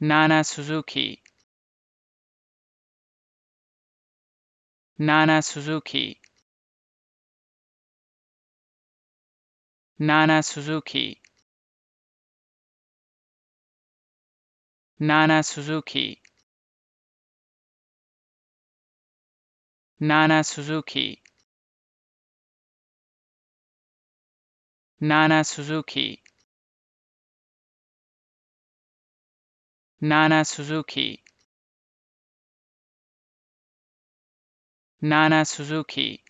Nana Suzuki Nana Suzuki Nana Suzuki Nana Suzuki Nana Suzuki Nana Suzuki Nana Suzuki Nana Suzuki